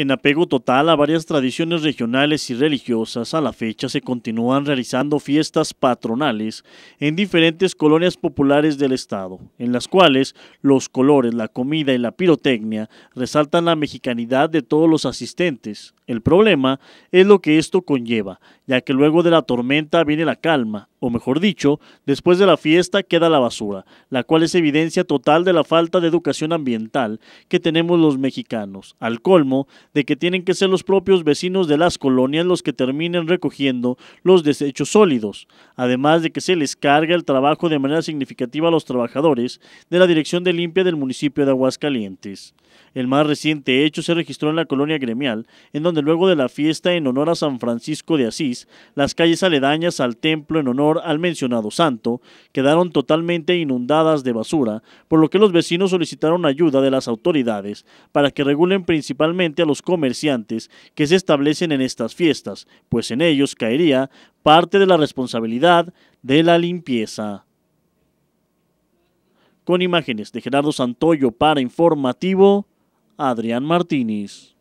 En apego total a varias tradiciones regionales y religiosas, a la fecha se continúan realizando fiestas patronales en diferentes colonias populares del estado, en las cuales los colores, la comida y la pirotecnia resaltan la mexicanidad de todos los asistentes. El problema es lo que esto conlleva, ya que luego de la tormenta viene la calma, o mejor dicho, después de la fiesta queda la basura, la cual es evidencia total de la falta de educación ambiental que tenemos los mexicanos, al colmo de que tienen que ser los propios vecinos de las colonias los que terminen recogiendo los desechos sólidos, además de que se les carga el trabajo de manera significativa a los trabajadores de la Dirección de Limpia del municipio de Aguascalientes. El más reciente hecho se registró en la colonia gremial, en donde luego de la fiesta en honor a San Francisco de Asís, las calles aledañas al templo en honor al mencionado santo, quedaron totalmente inundadas de basura, por lo que los vecinos solicitaron ayuda de las autoridades para que regulen principalmente a los comerciantes que se establecen en estas fiestas, pues en ellos caería parte de la responsabilidad de la limpieza. Con imágenes de Gerardo Santoyo para Informativo, Adrián Martínez.